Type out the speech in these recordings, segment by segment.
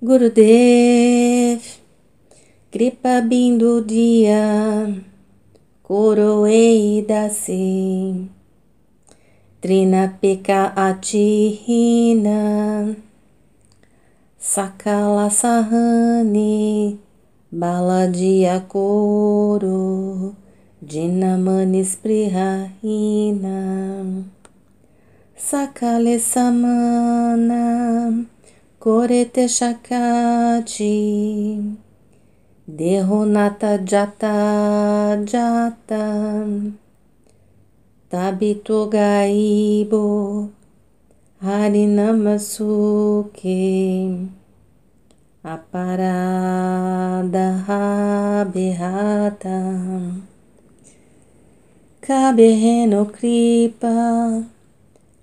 Gurudev, Kripa Bindu Dia, Coroei Dasi, Trinapika Atihina, Sakala Sahani, Baladia Coro, dinamani Prihahina, Sakale Samana, Korete Shakati Derronata Jata Jata Tabito Gaibo Harinamasuke Aparada Berrata Caberreno Kripa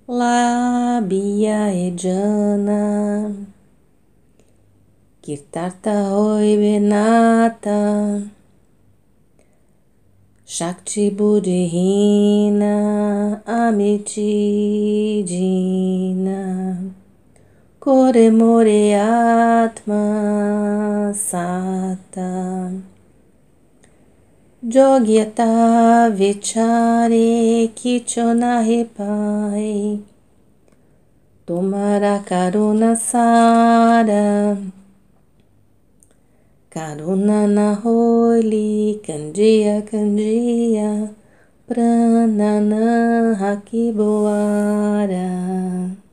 Labia jana Kirtarta oi benata Shakti Budhina Amitidina Kore More Atma Sata Jogyata Vichare Kichona Repai Tomara Karuna Sara na holi candia candia pranana hakiboara.